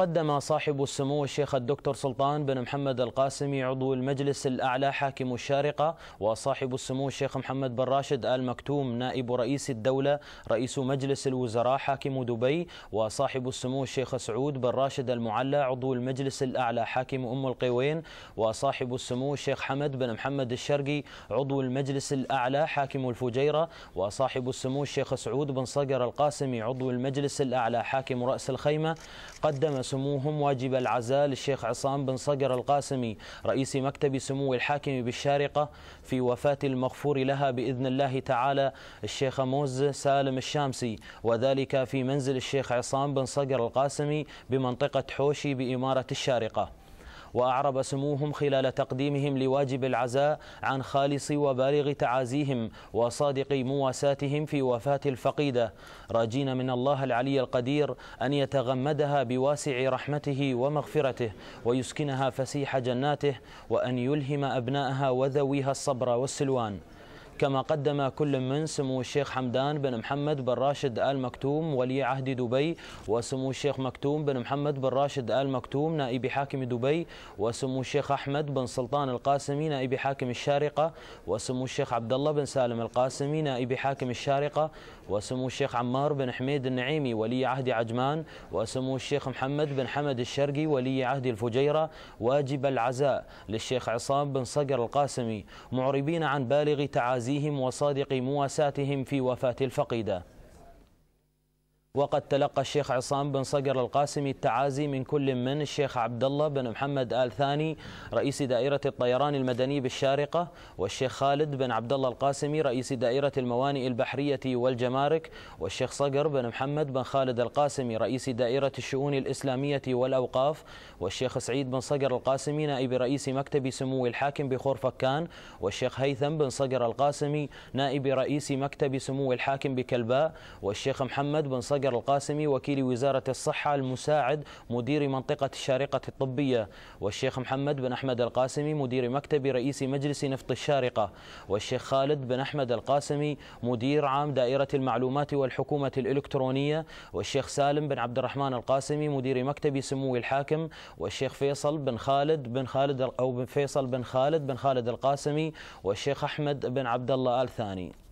قدم صاحب السمو الشيخ الدكتور سلطان بن محمد القاسمي عضو المجلس الأعلى حاكم الشارقة وصاحب السمو الشيخ محمد بن راشد آل مكتوم نائب رئيس الدولة رئيس مجلس الوزراء حاكم دبي وصاحب السمو الشيخ سعود بن راشد المعلى عضو المجلس الأعلى حاكم أم القوين وصاحب السمو الشيخ حمد بن محمد الشرقي عضو المجلس الأعلى حاكم الفجيرة وصاحب السمو الشيخ سعود بن صقر القاسمي عضو المجلس الأعلى حاكم رأس الخيمة قدم سموهم واجب العزاء للشيخ عصام بن صقر القاسمي رئيس مكتب سمو الحاكم بالشارقة في وفاة المغفور لها بإذن الله تعالى الشيخ موز سالم الشامسي وذلك في منزل الشيخ عصام بن صقر القاسمي بمنطقة حوشي بإمارة الشارقة وأعرب سموهم خلال تقديمهم لواجب العزاء عن خالص وبالغ تعازيهم وصادق مواساتهم في وفاة الفقيدة راجين من الله العلي القدير أن يتغمدها بواسع رحمته ومغفرته ويسكنها فسيح جناته وأن يلهم أبنائها وذويها الصبر والسلوان كما قدم كل من سمو الشيخ حمدان بن محمد بن راشد آل مكتوم ولي عهد دبي وسمو الشيخ مكتوم بن محمد بن راشد آل مكتوم نائب حاكم دبي وسمو الشيخ أحمد بن سلطان القاسمي نائب حاكم الشارقة وسمو الشيخ عبد الله بن سالم القاسمي نائب حاكم الشارقة وسمو الشيخ عمار بن حميد النعيمي ولي عهد عجمان وسمو الشيخ محمد بن حمد الشرقي ولي عهد الفجيرة واجب العزاء للشيخ عصام بن صقر القاسمي معربين عن بالغ تعازي عزيهم وصادق مواساتهم في وفاة الفقيدة وقد تلقى الشيخ عصام بن صقر القاسمي التعازي من كل من الشيخ عبد الله بن محمد آل ثاني رئيس دائرة الطيران المدني بالشارقة والشيخ خالد بن عبد الله القاسمي رئيس دائرة الموانئ البحرية والجمارك والشيخ صقر بن محمد بن خالد القاسمي رئيس دائرة الشؤون الإسلامية والأوقاف والشيخ سعيد بن صقر القاسمي نائب رئيس مكتب سمو الحاكم بخور فكان والشيخ هيثم بن صقر القاسمي نائب رئيس مكتب سمو الحاكم بكلباء والشيخ محمد بن صقر صقر القاسمي وكيل وزارة الصحة المساعد مدير منطقة الشارقة الطبية والشيخ محمد بن أحمد القاسمي مدير مكتب رئيس مجلس نفط الشارقة والشيخ خالد بن أحمد القاسمي مدير عام دائرة المعلومات والحكومة الإلكترونية والشيخ سالم بن عبد الرحمن القاسمي مدير مكتب سمو الحاكم والشيخ فيصل بن خالد بن خالد أو بن فيصل بن خالد بن خالد القاسمي والشيخ أحمد بن عبد الله آل ثاني